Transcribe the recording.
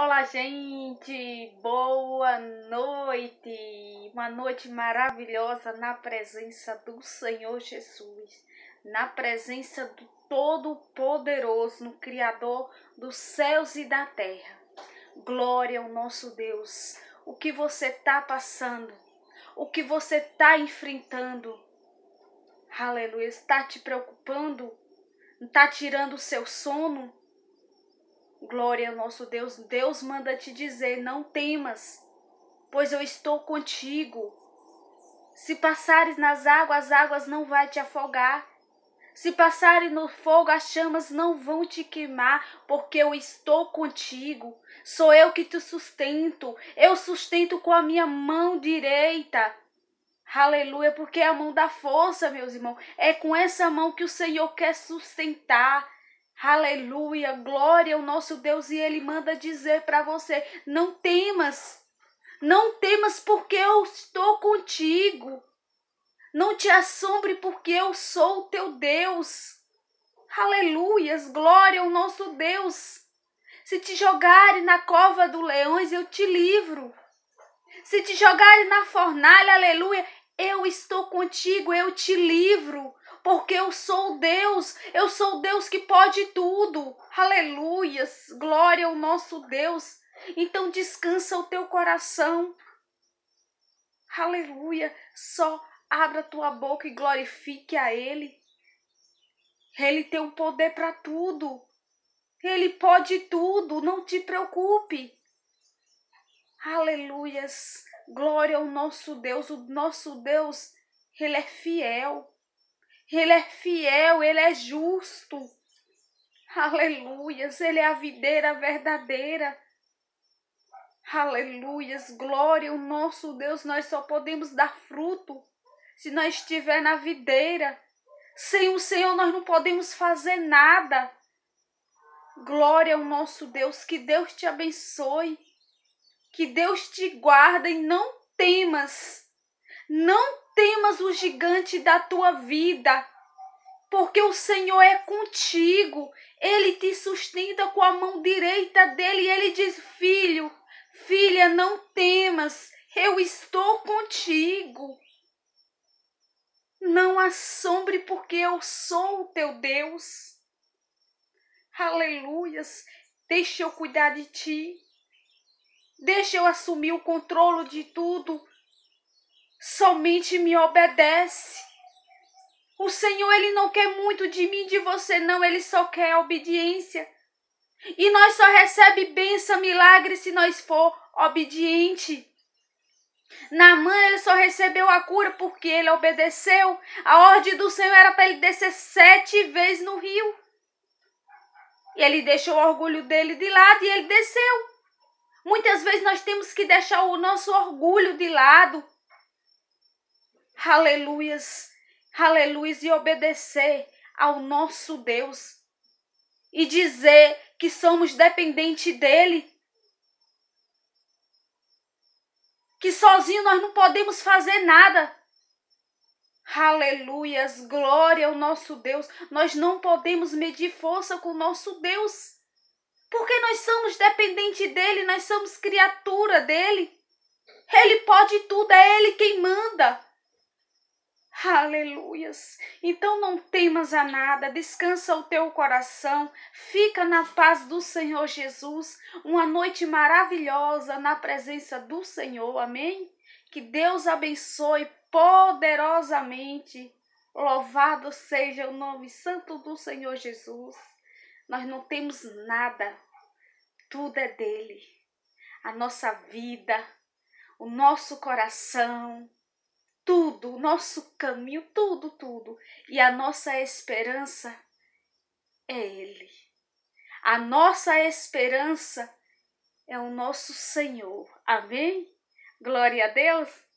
Olá, gente! Boa noite! Uma noite maravilhosa na presença do Senhor Jesus, na presença do Todo-Poderoso, no Criador dos céus e da terra. Glória ao nosso Deus! O que você está passando, o que você está enfrentando, aleluia, está te preocupando, está tirando o seu sono? Glória ao nosso Deus. Deus manda te dizer: não temas, pois eu estou contigo. Se passares nas águas, as águas não vai te afogar. Se passares no fogo, as chamas não vão te queimar, porque eu estou contigo. Sou eu que te sustento. Eu sustento com a minha mão direita. Aleluia, porque é a mão da força, meus irmãos. É com essa mão que o Senhor quer sustentar Aleluia, glória ao nosso Deus e ele manda dizer para você: não temas. Não temas porque eu estou contigo. Não te assombre porque eu sou o teu Deus. Aleluias, glória ao nosso Deus. Se te jogarem na cova dos leões, eu te livro. Se te jogarem na fornalha, aleluia, eu estou contigo, eu te livro porque eu sou Deus, eu sou Deus que pode tudo. Aleluias, glória ao nosso Deus. Então descansa o teu coração. Aleluia, só abra tua boca e glorifique a Ele. Ele tem o poder para tudo. Ele pode tudo, não te preocupe. Aleluias, glória ao nosso Deus. O nosso Deus, Ele é fiel. Ele é fiel, ele é justo. Aleluias, ele é a videira verdadeira. Aleluias, glória, o nosso Deus, nós só podemos dar fruto se nós estiver na videira. Sem o Senhor nós não podemos fazer nada. Glória ao nosso Deus, que Deus te abençoe, que Deus te guarde e não temas, não temas o gigante da tua vida, porque o Senhor é contigo, ele te sustenta com a mão direita dele e ele diz: Filho, filha, não temas, eu estou contigo. Não assombre, porque eu sou o teu Deus. Aleluias, deixa eu cuidar de ti. Deixa eu assumir o controle de tudo somente me obedece. O Senhor, Ele não quer muito de mim, de você, não. Ele só quer obediência. E nós só recebe bênção, milagre, se nós for obediente. mãe, ele só recebeu a cura porque ele obedeceu. A ordem do Senhor era para ele descer sete vezes no rio. E ele deixou o orgulho dele de lado e ele desceu. Muitas vezes nós temos que deixar o nosso orgulho de lado aleluias, aleluias, e obedecer ao nosso Deus e dizer que somos dependentes dele. Que sozinho nós não podemos fazer nada. Aleluias, glória ao nosso Deus. Nós não podemos medir força com o nosso Deus. Porque nós somos dependentes dele, nós somos criatura dele. Ele pode tudo, é ele quem manda. Aleluias! Então não temas a nada, descansa o teu coração, fica na paz do Senhor Jesus, uma noite maravilhosa na presença do Senhor, amém? Que Deus abençoe poderosamente, louvado seja o nome santo do Senhor Jesus. Nós não temos nada, tudo é dele, a nossa vida, o nosso coração tudo, o nosso caminho, tudo, tudo. E a nossa esperança é Ele. A nossa esperança é o nosso Senhor. Amém? Glória a Deus!